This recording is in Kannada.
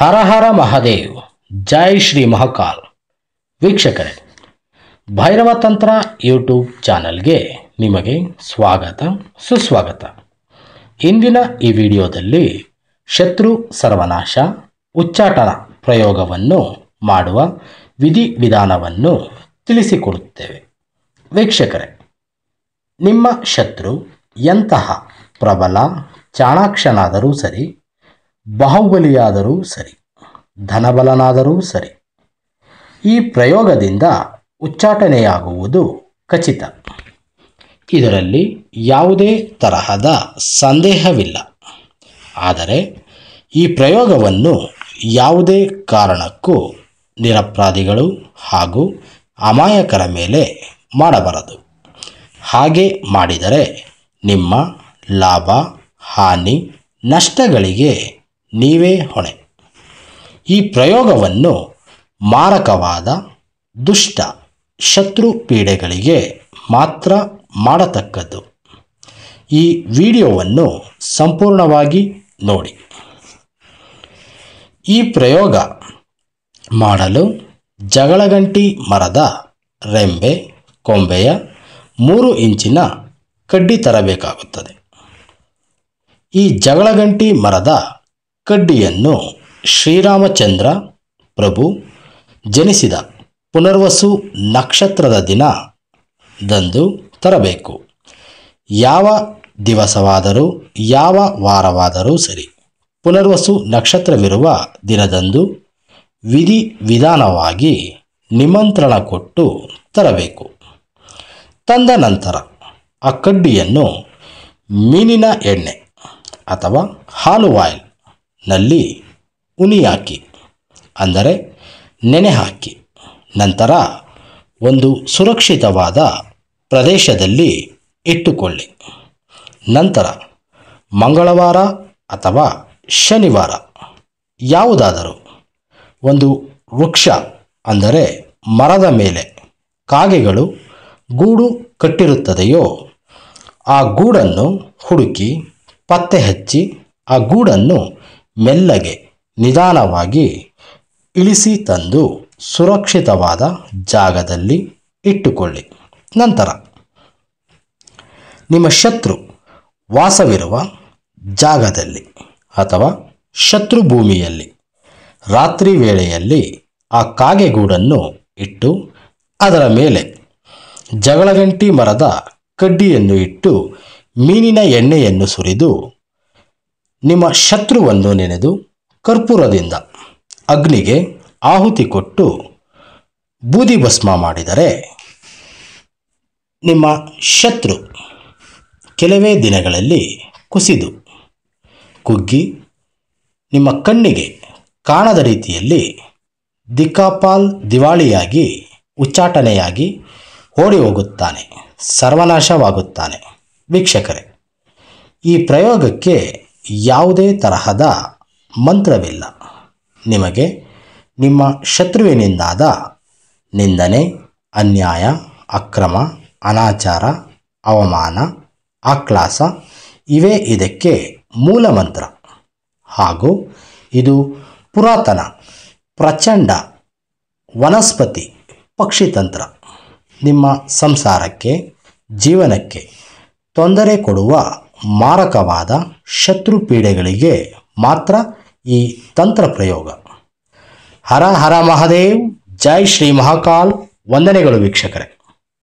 ಹರ ಹರ ಮಹಾದೇವ್ ಜೈ ಶ್ರೀ ಮಹಾಕಾಲ್ ವೀಕ್ಷಕರೇ ಭೈರವ ತಂತ್ರ ಯೂಟ್ಯೂಬ್ ಚಾನಲ್ಗೆ ನಿಮಗೆ ಸ್ವಾಗತ ಸುಸ್ವಾಗತ ಇಂದಿನ ಈ ವಿಡಿಯೋದಲ್ಲಿ ಶತ್ರು ಸರ್ವನಾಶ ಉಚ್ಚಾಟನ ಪ್ರಯೋಗವನ್ನು ಮಾಡುವ ವಿಧಿ ವಿಧಾನವನ್ನು ತಿಳಿಸಿಕೊಡುತ್ತೇವೆ ವೀಕ್ಷಕರೇ ನಿಮ್ಮ ಶತ್ರು ಎಂತಹ ಪ್ರಬಲ ಚಾಣಾಕ್ಷನಾದರೂ ಸರಿ ಬಾಹುಬಲಿಯಾದರೂ ಸರಿ ಧನಬಲನಾದರೂ ಸರಿ ಈ ಪ್ರಯೋಗದಿಂದ ಉಚ್ಚಾಟನೆಯಾಗುವುದು ಖಚಿತ ಇದರಲ್ಲಿ ಯಾವುದೇ ತರಹದ ಸಂದೇಹವಿಲ್ಲ ಆದರೆ ಈ ಪ್ರಯೋಗವನ್ನು ಯಾವುದೇ ಕಾರಣಕ್ಕೂ ನಿರಪರಾಧಿಗಳು ಹಾಗೂ ಅಮಾಯಕರ ಮೇಲೆ ಮಾಡಬಾರದು ಹಾಗೆ ಮಾಡಿದರೆ ನಿಮ್ಮ ಲಾಭ ಹಾನಿ ನಷ್ಟಗಳಿಗೆ ನೀವೇ ಹೊಣೆ ಈ ಪ್ರಯೋಗವನ್ನು ಮಾರಕವಾದ ದುಷ್ಟ ಶತ್ರು ಪೀಡೆಗಳಿಗೆ ಮಾತ್ರ ಮಾಡತಕ್ಕದ್ದು ಈ ವಿಡಿಯೋವನ್ನು ಸಂಪೂರ್ಣವಾಗಿ ನೋಡಿ ಈ ಪ್ರಯೋಗ ಮಾಡಲು ಜಗಳಗಂಟಿ ಮರದ ರೆಂಬೆ ಕೊಂಬೆಯ ಮೂರು ಇಂಚಿನ ಕಡ್ಡಿ ತರಬೇಕಾಗುತ್ತದೆ ಈ ಜಗಳಗಂಟಿ ಮರದ ಕಡ್ಡಿಯನ್ನು ಶ್ರೀರಾಮಚಂದ್ರ ಪ್ರಭು ಜನಿಸಿದ ಪುನರ್ವಸು ನಕ್ಷತ್ರದ ದಿನ ದಂದು ತರಬೇಕು ಯಾವ ದಿವಸವಾದರೂ ಯಾವ ವಾರವಾದರೂ ಸರಿ ಪುನರ್ವಸು ನಕ್ಷತ್ರವಿರುವ ದಿನದಂದು ವಿಧಿ ವಿಧಾನವಾಗಿ ನಿಮಂತ್ರಣ ಕೊಟ್ಟು ತರಬೇಕು ತಂದ ನಂತರ ಆ ಕಡ್ಡಿಯನ್ನು ಮೀನಿನ ಎಣ್ಣೆ ಅಥವಾ ಹಾಲು ಆಯಿಲ್ ನಲ್ಲಿ ಉನಿ ಹಾಕಿ ಅಂದರೆ ನೆನೆ ಹಾಕಿ ನಂತರ ಒಂದು ಸುರಕ್ಷಿತವಾದ ಪ್ರದೇಶದಲ್ಲಿ ಇಟ್ಟುಕೊಳ್ಳಿ ನಂತರ ಮಂಗಳವಾರ ಅಥವಾ ಶನಿವಾರ ಯಾವುದಾದರೂ ಒಂದು ವೃಕ್ಷ ಅಂದರೆ ಮರದ ಮೇಲೆ ಕಾಗೆಗಳು ಗೂಡು ಕಟ್ಟಿರುತ್ತದೆಯೋ ಆ ಗೂಡನ್ನು ಹುಡುಕಿ ಪತ್ತೆ ಹಚ್ಚಿ ಆ ಗೂಡನ್ನು ಮೆಲ್ಲಗೆ ನಿಧಾನವಾಗಿ ಇಳಿಸಿ ತಂದು ಸುರಕ್ಷಿತವಾದ ಜಾಗದಲ್ಲಿ ಇಟ್ಟುಕೊಳ್ಳಿ ನಂತರ ನಿಮ್ಮ ಶತ್ರು ವಾಸವಿರುವ ಜಾಗದಲ್ಲಿ ಅಥವಾ ಶತ್ರು ಭೂಮಿಯಲ್ಲಿ ರಾತ್ರಿ ವೇಳೆಯಲ್ಲಿ ಆ ಕಾಗೆಗೂಡನ್ನು ಇಟ್ಟು ಅದರ ಮೇಲೆ ಜಗಳಗಂಟಿ ಮರದ ಕಡ್ಡಿಯನ್ನು ಇಟ್ಟು ಮೀನಿನ ಎಣ್ಣೆಯನ್ನು ಸುರಿದು ನಿಮ್ಮ ಶತ್ರುವನ್ನು ನೆನೆದು ಕರ್ಪೂರದಿಂದ ಅಗ್ನಿಗೆ ಆಹುತಿ ಕೊಟ್ಟು ಬೂದಿ ಭಸ್ಮ ಮಾಡಿದರೆ ನಿಮ್ಮ ಶತ್ರು ಕೆಲವೇ ದಿನಗಳಲ್ಲಿ ಕುಸಿದು ಕುಗ್ಗಿ ನಿಮ್ಮ ಕಣ್ಣಿಗೆ ಕಾಣದ ರೀತಿಯಲ್ಲಿ ದಿಕ್ಕಾಪಾಲ್ ದಿವಾಳಿಯಾಗಿ ಉಚ್ಚಾಟನೆಯಾಗಿ ಓಡಿ ಹೋಗುತ್ತಾನೆ ಸರ್ವನಾಶವಾಗುತ್ತಾನೆ ವೀಕ್ಷಕರೇ ಈ ಪ್ರಯೋಗಕ್ಕೆ ಯಾವುದೇ ತರಹದ ಮಂತ್ರವಿಲ್ಲ ನಿಮಗೆ ನಿಮ್ಮ ಶತ್ರುವಿನಿಂದಾದ ನಿಂದನೆ ಅನ್ಯಾಯ ಅಕ್ರಮ ಅನಾಚಾರ ಅವಮಾನ ಆಕ್ಲಾಸ ಇವೇ ಇದಕ್ಕೆ ಮೂಲ ಮಂತ್ರ ಹಾಗೂ ಇದು ಪುರಾತನ ಪ್ರಚಂಡ ವನಸ್ಪತಿ ಪಕ್ಷಿತಂತ್ರ ನಿಮ್ಮ ಸಂಸಾರಕ್ಕೆ ಜೀವನಕ್ಕೆ ತೊಂದರೆ ಕೊಡುವ ಮಾರಕವಾದ ಶತ್ರು ಪೀಡೆಗಳಿಗೆ ಮಾತ್ರ ಈ ತಂತ್ರ ಪ್ರಯೋಗ ಹರ ಹರ ಮಹಾದೇವ್ ಜೈ ಶ್ರೀ ಮಹಾಕಾಲ್ ವಂದನೆಗಳು ವೀಕ್ಷಕರೇ